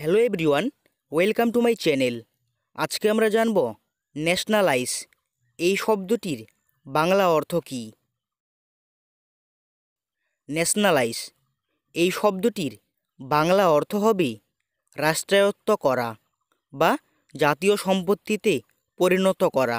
hello everyone welcome to my channel আজকে আমরা জানব ন্যাশনালাইজ এই শব্দটির বাংলা অর্থ কী ন্যাশনালাইজ এই শব্দটির বাংলা অর্থ হবে রাষ্ট্রায়ত্ত করা বা জাতীয় সম্পত্তিতে পরিণত করা